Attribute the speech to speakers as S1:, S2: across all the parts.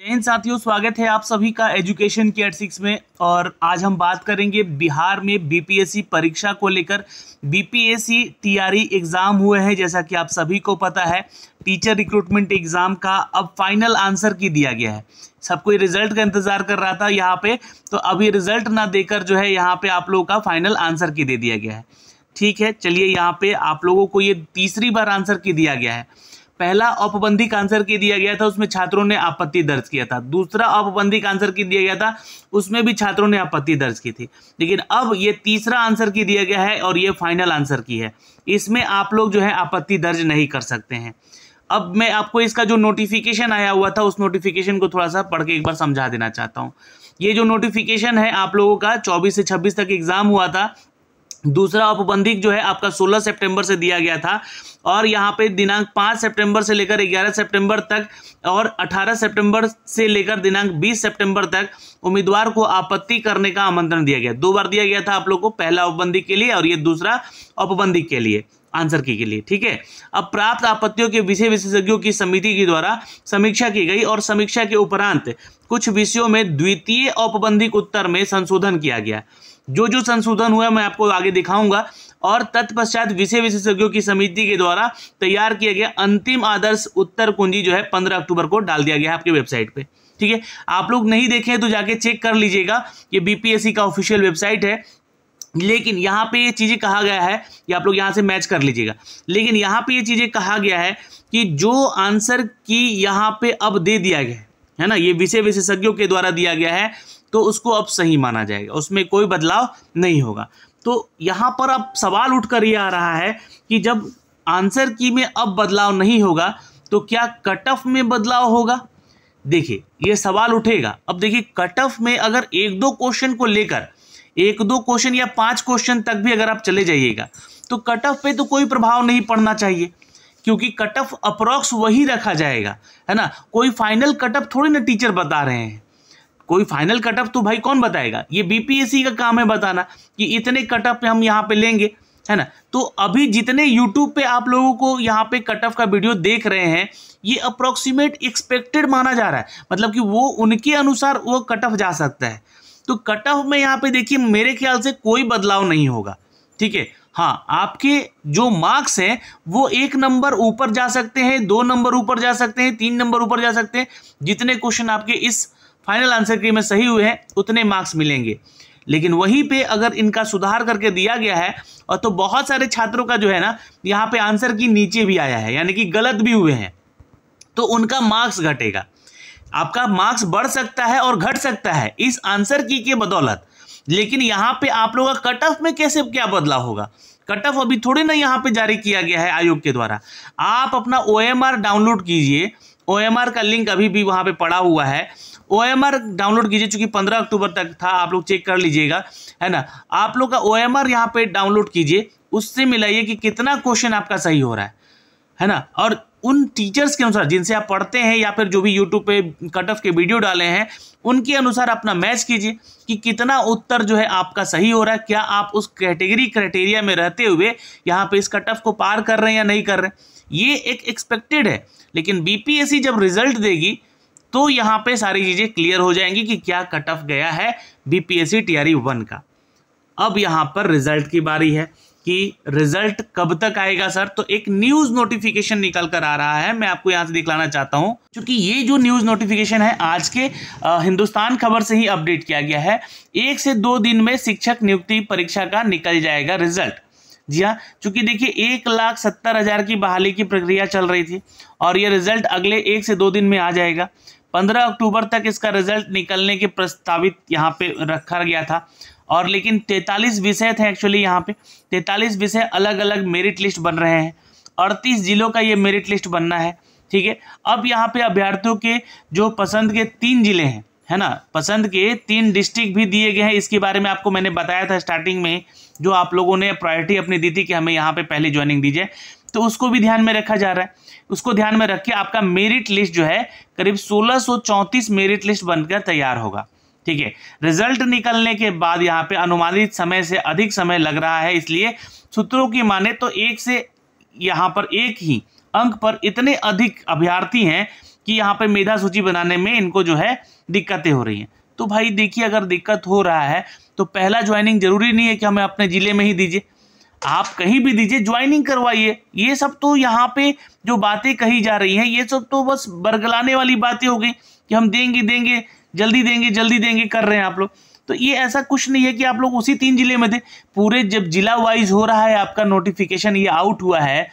S1: जैन साथियों स्वागत है आप सभी का एजुकेशन केयर सिक्स में और आज हम बात करेंगे बिहार में बीपीएससी परीक्षा को लेकर बीपीएससी तैयारी एग्ज़ाम हुए हैं जैसा कि आप सभी को पता है टीचर रिक्रूटमेंट एग्ज़ाम का अब फाइनल आंसर की दिया गया है सब कोई रिजल्ट का इंतज़ार कर रहा था यहाँ पे तो अभी रिजल्ट ना देकर जो है यहाँ पे आप लोगों का फाइनल आंसर की दे दिया गया है ठीक है चलिए यहाँ पे आप लोगों को ये तीसरी बार आंसर की दिया गया है पहला औपबंधिक आंसर की दिया गया था उसमें छात्रों ने आपत्ति दर्ज किया था दूसरा औपबंधिक आंसर की दिया गया था उसमें भी छात्रों ने आपत्ति दर्ज की थी लेकिन अब ये तीसरा आंसर की दिया गया है और ये फाइनल आंसर की है इसमें आप लोग जो है आपत्ति दर्ज नहीं कर सकते हैं अब मैं आपको इसका जो नोटिफिकेशन आया हुआ था उस नोटिफिकेशन को थोड़ा सा पढ़ के एक बार समझा देना चाहता हूँ ये जो नोटिफिकेशन है आप लोगों का 24 से 26 तक एग्जाम हुआ था दूसरा उपबंधिक जो है आपका 16 सितंबर से दिया गया था और यहाँ पे दिनांक 5 सितंबर से लेकर 11 सितंबर तक और 18 सितंबर से लेकर दिनांक 20 सितंबर तक उम्मीदवार को आपत्ति करने का आमंत्रण दिया गया दो बार दिया गया था आप लोग को पहला उपबंधिक के लिए और ये दूसरा औपबंधिक के लिए आंसर की के लिए ठीक है अब प्राप्त आपत्तियों के विषय विशेषज्ञों की समिति के द्वारा समीक्षा की गई और समीक्षा के उपरांत कुछ विषयों में द्वितीय औपबंधिक उत्तर में संशोधन किया गया जो जो संशोधन हुआ मैं आपको आगे दिखाऊंगा और तत्पश्चात विषय विशेषज्ञों की समिति के द्वारा तैयार किया गया अंतिम आदर्श उत्तर कुंजी जो है पंद्रह अक्टूबर को डाल दिया गया है आपके वेबसाइट पे ठीक है आप लोग नहीं देखे तो जाके चेक कर लीजिएगा ये बीपीएससी का ऑफिशियल वेबसाइट है लेकिन यहाँ पे ये चीज़ें कहा गया है कि आप लोग यहाँ से मैच कर लीजिएगा लेकिन यहाँ पे ये चीज़ें कहा गया है कि जो आंसर की यहाँ पे अब दे दिया गया है है ना ये विषय विशेषज्ञों के द्वारा दिया गया है तो उसको अब सही माना जाएगा उसमें कोई बदलाव नहीं होगा तो यहाँ पर अब सवाल उठकर ये आ रहा है कि जब आंसर की में अब बदलाव नहीं होगा तो क्या कट ऑफ में बदलाव होगा देखिए ये सवाल उठेगा अब देखिए कट ऑफ में अगर एक दो क्वेश्चन को लेकर एक दो क्वेश्चन या पांच क्वेश्चन तक भी अगर आप चले जाइएगा तो कट ऑफ पे तो कोई प्रभाव नहीं पड़ना चाहिए क्योंकि कट ऑफ अप्रॉक्स वही रखा जाएगा है ना कोई फाइनल कट ऑफ थोड़ी ना टीचर बता रहे हैं कोई फाइनल कटअप तो भाई कौन बताएगा ये बीपीएससी का काम है बताना कि इतने कटअप हम यहाँ पे लेंगे है ना तो अभी जितने यूट्यूब पे आप लोगों को यहाँ पे कट ऑफ का वीडियो देख रहे हैं ये अप्रोक्सीमेट एक्सपेक्टेड माना जा रहा है मतलब कि वो उनके अनुसार वो कट ऑफ जा सकता है तो कट ऑफ में यहाँ पे देखिए मेरे ख्याल से कोई बदलाव नहीं होगा ठीक है हाँ आपके जो मार्क्स हैं वो एक नंबर ऊपर जा सकते हैं दो नंबर ऊपर जा सकते हैं तीन नंबर ऊपर जा सकते हैं जितने क्वेश्चन आपके इस फाइनल आंसर की में सही हुए हैं उतने मार्क्स मिलेंगे लेकिन वहीं पे अगर इनका सुधार करके दिया गया है और तो बहुत सारे छात्रों का जो है ना यहाँ पे आंसर की नीचे भी आया है यानी कि गलत भी हुए हैं तो उनका मार्क्स घटेगा आपका मार्क्स बढ़ सकता है और घट सकता है इस आंसर की के बदौलत लेकिन यहाँ पे आप लोगों का कट ऑफ में कैसे क्या बदलाव होगा कट ऑफ अभी थोड़े ना यहाँ पे जारी किया गया है आयोग के द्वारा आप अपना ओ डाउनलोड कीजिए ओ का लिंक अभी भी वहाँ पे पड़ा हुआ है ओ डाउनलोड कीजिए चूंकि पंद्रह अक्टूबर तक था आप लोग चेक कर लीजिएगा है ना आप लोग का ओ एम आर यहाँ पे डाउनलोड कीजिए उससे मिलाइए कि कितना क्वेश्चन आपका सही हो रहा है है ना और उन टीचर्स के अनुसार जिनसे आप पढ़ते हैं या फिर जो भी यूट्यूब पे कट ऑफ के वीडियो डाले हैं उनके अनुसार अपना मैच कीजिए कि कितना उत्तर जो है आपका सही हो रहा है क्या आप उस कैटेगरी क्राइटेरिया में रहते हुए यहाँ पे इस कट ऑफ को पार कर रहे हैं या नहीं कर रहे हैं ये एक एक्सपेक्टेड है लेकिन बीपीएससी e जब रिजल्ट देगी तो यहाँ पे सारी चीज़ें क्लियर हो जाएंगी कि क्या कट ऑफ गया है बीपीएससी टीआरई वन का अब यहाँ पर रिजल्ट की बारी है कि रिजल्ट कब तक आएगा सर तो एक न्यूज नोटिफिकेशन निकल कर आ रहा है मैं आपको यहां से दिखलाना चाहता हूं क्योंकि ये जो न्यूज नोटिफिकेशन है आज के हिंदुस्तान खबर से ही अपडेट किया गया है एक से दो दिन में शिक्षक नियुक्ति परीक्षा का निकल जाएगा रिजल्ट जी हाँ चूंकि देखिए एक लाख सत्तर हजार की बहाली की प्रक्रिया चल रही थी और ये रिजल्ट अगले एक से दो दिन में आ जाएगा पंद्रह अक्टूबर तक इसका रिजल्ट निकलने के प्रस्तावित यहाँ पे रखा गया था और लेकिन तैतालीस विषय थे एक्चुअली यहाँ पे तैतालीस विषय अलग अलग मेरिट लिस्ट बन रहे हैं अड़तीस जिलों का ये मेरिट लिस्ट बनना है ठीक है अब यहाँ पे अभ्यर्थियों के जो पसंद के तीन जिले हैं है ना पसंद के तीन डिस्ट्रिक्ट भी दिए गए हैं इसके बारे में आपको मैंने बताया था स्टार्टिंग में जो आप लोगों ने प्रायोरिटी अपनी दी थी कि हमें यहाँ पे पहले ज्वाइनिंग दीजिए तो उसको भी ध्यान में रखा जा रहा है उसको ध्यान में रखिए आपका मेरिट लिस्ट जो है करीब 1634 मेरिट लिस्ट बनकर तैयार होगा ठीक है रिजल्ट निकलने के बाद यहाँ पे अनुमानित समय से अधिक समय लग रहा है इसलिए सूत्रों की माने तो एक से यहाँ पर एक ही अंक पर इतने अधिक अभ्यार्थी हैं कि यहाँ पे मेधा सूची बनाने में इनको जो है दिक्कतें हो रही हैं तो भाई देखिए अगर दिक्कत हो रहा है तो पहला ज्वाइनिंग जरूरी नहीं है कि हमें अपने ज़िले में ही दीजिए आप कहीं भी दीजिए ज्वाइनिंग करवाइए ये सब तो यहाँ पे जो बातें कही जा रही हैं ये सब तो बस बरगलाने वाली बातें हो गई कि हम देंगे देंगे जल्दी देंगे जल्दी देंगे कर रहे हैं आप लोग तो ये ऐसा कुछ नहीं है कि आप लोग उसी तीन जिले में थे पूरे जब जिला वाइज हो रहा है आपका नोटिफिकेशन ये आउट हुआ है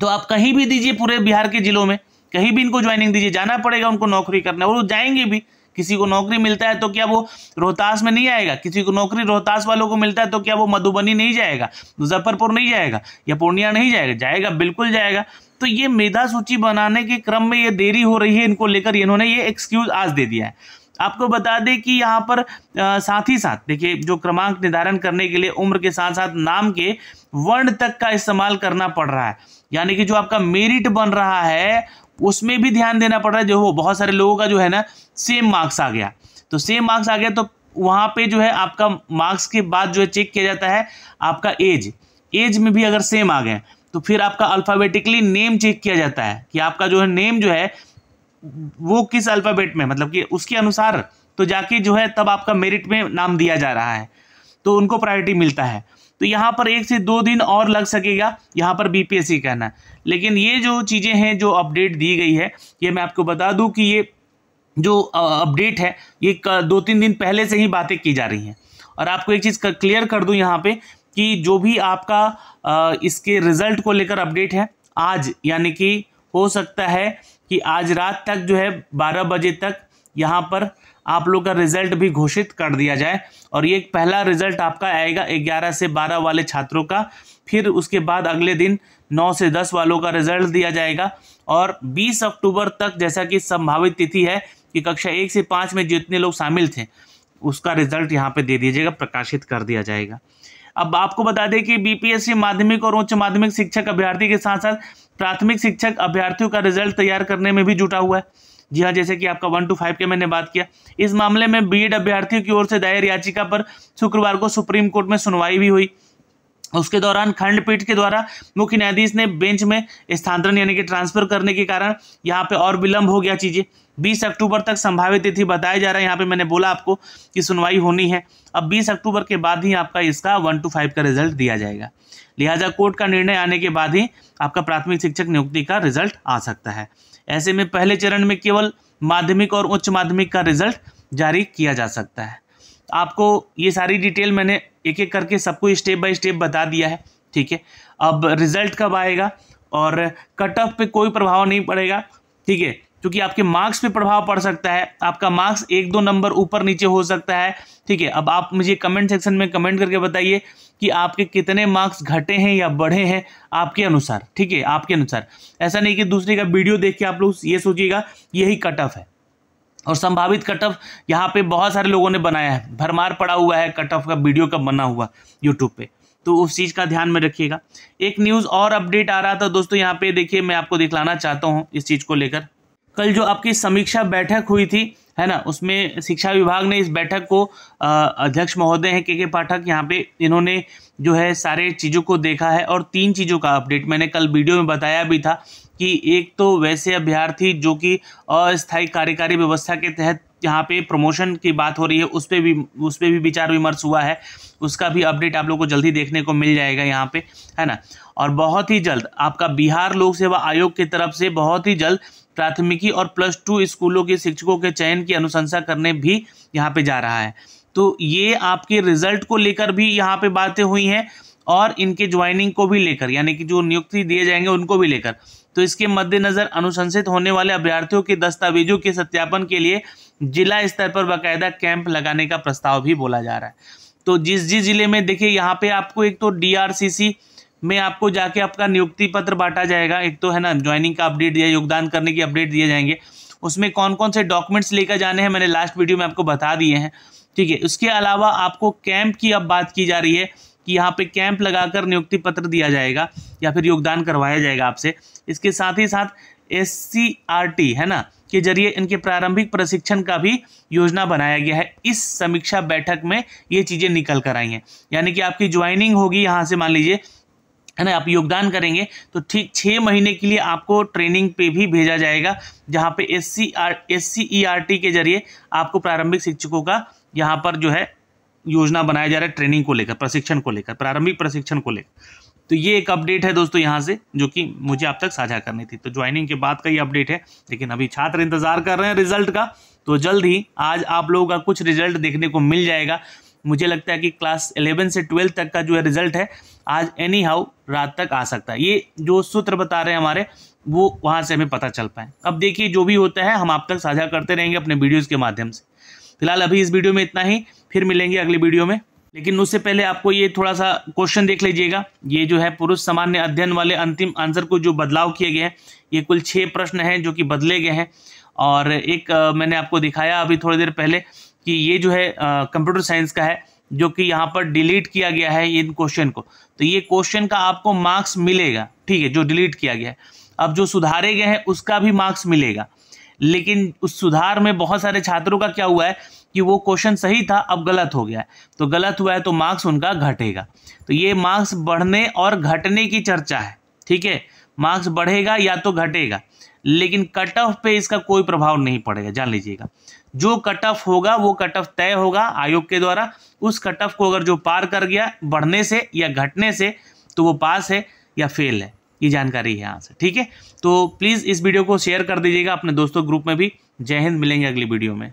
S1: तो आप कहीं भी दीजिए पूरे बिहार के जिलों में कहीं भी इनको ज्वाइनिंग दीजिए जाना पड़ेगा उनको नौकरी करने और वो जाएंगे भी किसी को नौकरी मिलता है तो क्या वो रोहतास में नहीं आएगा किसी को नौकरी रोहतास वालों को मिलता है तो क्या वो मधुबनी नहीं जाएगा मुजफ्फरपुर नहीं जाएगा या पूर्णिया नहीं जाएगा जाएगा बिल्कुल जाएगा तो ये मेधा सूची बनाने के क्रम में ये देरी हो रही है इनको लेकर इन्होंने ये एक्सक्यूज आज दे दिया है आपको बता दें कि यहाँ पर आ, साथ ही साथ देखिए जो क्रमांक निर्धारण करने के लिए उम्र के साथ साथ नाम के वर्ण तक का इस्तेमाल करना पड़ रहा है यानी कि जो आपका मेरिट बन रहा है उसमें भी ध्यान देना पड़ रहा है जो बहुत सारे लोगों का जो है ना सेम मार्क्स आ गया तो सेम मार्क्स आ गया तो वहाँ पे जो है आपका मार्क्स के बाद जो है चेक किया जाता है आपका एज एज में भी अगर सेम आ गए तो फिर आपका अल्फ़ाबेटिकली नेम चेक किया जाता है कि आपका जो है नेम जो है वो किस अल्फ़ाबेट में मतलब कि उसके अनुसार तो जाके जो है तब आपका मेरिट में नाम दिया जा रहा है तो उनको प्रायोरिटी मिलता है तो यहाँ पर एक से दो दिन और लग सकेगा यहाँ पर बीपीएससी कहना लेकिन ये जो चीज़ें हैं जो अपडेट दी गई है ये मैं आपको बता दूँ कि ये जो अपडेट है ये दो तीन दिन पहले से ही बातें की जा रही हैं और आपको एक चीज़ क्लियर कर दूँ यहाँ पे कि जो भी आपका इसके रिजल्ट को लेकर अपडेट है आज यानी कि हो सकता है कि आज रात तक जो है 12 बजे तक यहाँ पर आप लोग का रिजल्ट भी घोषित कर दिया जाए और ये पहला रिजल्ट आपका आएगा 11 से 12 वाले छात्रों का फिर उसके बाद अगले दिन नौ से दस वालों का रिजल्ट दिया जाएगा और बीस अक्टूबर तक जैसा कि संभावित तिथि है कि कक्षा एक से पाँच में जितने लोग शामिल थे उसका रिजल्ट यहाँ पे दे दीजिएगा प्रकाशित कर दिया जाएगा अब आपको बता दें कि बीपीएससी माध्यमिक और उच्च माध्यमिक शिक्षक अभ्यर्थी के साथ साथ प्राथमिक शिक्षक अभ्यर्थियों का रिजल्ट तैयार करने में भी जुटा हुआ है जी हाँ जैसे कि आपका वन टू फाइव के मैंने बात किया इस मामले में बीएड अभ्यर्थियों की ओर से दायर याचिका पर शुक्रवार को सुप्रीम कोर्ट में सुनवाई भी हुई उसके दौरान खंडपीठ के द्वारा मुख्य न्यायाधीश ने बेंच में स्थानांतरण यानी कि ट्रांसफर करने के कारण यहाँ पे और विलंब हो गया चीजें 20 अक्टूबर तक संभावित तिथि बताया जा रहा है यहाँ पे मैंने बोला आपको कि सुनवाई होनी है अब 20 अक्टूबर के बाद ही आपका इसका वन टू फाइव का रिजल्ट दिया जाएगा लिहाजा कोर्ट का निर्णय आने के बाद ही आपका प्राथमिक शिक्षक नियुक्ति का रिजल्ट आ सकता है ऐसे में पहले चरण में केवल माध्यमिक और उच्च माध्यमिक का रिजल्ट जारी किया जा सकता है आपको ये सारी डिटेल मैंने एक एक करके सबको स्टेप बाय स्टेप बता दिया है ठीक है अब रिजल्ट कब आएगा और कट ऑफ पे कोई प्रभाव नहीं पड़ेगा ठीक है क्योंकि आपके मार्क्स पे प्रभाव पड़ सकता है आपका मार्क्स एक दो नंबर ऊपर नीचे हो सकता है ठीक है अब आप मुझे कमेंट सेक्शन में कमेंट करके बताइए कि आपके कितने मार्क्स घटे हैं या बढ़े हैं आपके अनुसार ठीक है आपके अनुसार ऐसा नहीं कि दूसरे का वीडियो देख के आप लोग ये सोचिएगा यही कट ऑफ है और संभावित कट ऑफ यहाँ पे बहुत सारे लोगों ने बनाया है भरमार पड़ा हुआ है कट ऑफ का वीडियो का बना हुआ यूट्यूब पे तो उस चीज़ का ध्यान में रखिएगा एक न्यूज़ और अपडेट आ रहा था दोस्तों यहाँ पे देखिए मैं आपको दिखलाना चाहता हूँ इस चीज़ को लेकर कल जो आपकी समीक्षा बैठक हुई थी है ना उसमें शिक्षा विभाग ने इस बैठक को अध्यक्ष महोदय हैं के के पाठक यहाँ पे इन्होंने जो है सारे चीज़ों को देखा है और तीन चीज़ों का अपडेट मैंने कल वीडियो में बताया भी था कि एक तो वैसे अभ्यर्थी जो कि अस्थायी कार्यकारी व्यवस्था के तहत यहाँ पे प्रमोशन की बात हो रही है उस पर भी उस पर भी विचार विमर्श हुआ है उसका भी अपडेट आप लोग को जल्दी देखने को मिल जाएगा यहाँ पे है ना और बहुत ही जल्द आपका बिहार लोक सेवा आयोग की तरफ से बहुत ही जल्द प्राथमिकी और प्लस टू स्कूलों के शिक्षकों के चयन की अनुशंसा करने भी यहाँ पे जा रहा है तो ये आपके रिजल्ट को लेकर भी यहाँ पे बातें हुई हैं और इनके ज्वाइनिंग को भी लेकर यानी कि जो नियुक्ति दिए जाएंगे उनको भी लेकर तो इसके मद्देनजर अनुशंसित होने वाले अभ्यर्थियों के दस्तावेजों के सत्यापन के लिए जिला स्तर पर बाकायदा कैंप लगाने का प्रस्ताव भी बोला जा रहा है तो जिस जिस जिले में देखिए यहाँ पे आपको एक तो डी में आपको जाके आपका नियुक्ति पत्र बांटा जाएगा एक तो है ना ज्वाइनिंग का अपडेट दिया योगदान करने की अपडेट दिए जाएंगे उसमें कौन कौन से डॉक्यूमेंट्स लेकर जाने हैं मैंने लास्ट वीडियो में आपको बता दिए हैं ठीक है उसके अलावा आपको कैंप की अब बात की जा रही है कि यहाँ पे कैंप लगाकर नियुक्ति पत्र दिया जाएगा या फिर योगदान करवाया जाएगा आपसे इसके साथ ही साथ एस है ना के जरिए इनके प्रारंभिक प्रशिक्षण का भी योजना बनाया गया है इस समीक्षा बैठक में ये चीज़ें निकल कर आई हैं यानी कि आपकी ज्वाइनिंग होगी यहाँ से मान लीजिए है ना आप योगदान करेंगे तो ठीक छः महीने के लिए आपको ट्रेनिंग पे भी भेजा जाएगा जहाँ पे S C R S C E R T के जरिए आपको प्रारंभिक शिक्षकों का यहाँ पर जो है योजना बनाया जा रहा है ट्रेनिंग को लेकर प्रशिक्षण को लेकर प्रारंभिक प्रशिक्षण को लेकर तो ये एक अपडेट है दोस्तों यहाँ से जो कि मुझे आप तक साझा करनी थी तो ज्वाइनिंग के बाद का ये अपडेट है लेकिन अभी छात्र इंतजार कर रहे हैं रिजल्ट का तो जल्द ही आज आप लोगों का कुछ रिजल्ट देखने को मिल जाएगा मुझे लगता है कि क्लास इलेवन से ट्वेल्थ तक का जो है रिजल्ट है आज एनी हाउ रात तक आ सकता है ये जो सूत्र बता रहे हैं हमारे वो वहाँ से हमें पता चल पाए अब देखिए जो भी होता है हम आप तक साझा करते रहेंगे अपने वीडियोज़ के माध्यम से फिलहाल अभी इस वीडियो में इतना ही फिर मिलेंगे अगली वीडियो में लेकिन उससे पहले आपको ये थोड़ा सा क्वेश्चन देख लीजिएगा ये जो है पुरुष सामान्य अध्ययन वाले अंतिम आंसर को जो बदलाव किए गए हैं ये कुल छः प्रश्न हैं जो कि बदले गए हैं और एक मैंने आपको दिखाया अभी थोड़ी देर पहले कि ये जो है कंप्यूटर साइंस का है जो कि यहाँ पर डिलीट किया गया है इन क्वेश्चन को तो ये क्वेश्चन का आपको मार्क्स मिलेगा ठीक है जो डिलीट किया गया है अब जो सुधारे गए हैं उसका भी मार्क्स मिलेगा लेकिन उस सुधार में बहुत सारे छात्रों का क्या हुआ है कि वो क्वेश्चन सही था अब गलत हो गया है तो गलत हुआ है तो मार्क्स उनका घटेगा तो ये मार्क्स बढ़ने और घटने की चर्चा है ठीक है मार्क्स बढ़ेगा या तो घटेगा लेकिन कट ऑफ पे इसका कोई प्रभाव नहीं पड़ेगा जान लीजिएगा जो कट ऑफ होगा वो कट ऑफ तय होगा आयोग के द्वारा उस कट ऑफ को अगर जो पार कर गया बढ़ने से या घटने से तो वो पास है या फेल है ये जानकारी है यहाँ से ठीक है तो प्लीज़ इस वीडियो को शेयर कर दीजिएगा अपने दोस्तों ग्रुप में भी जय हिंद मिलेंगे अगली वीडियो में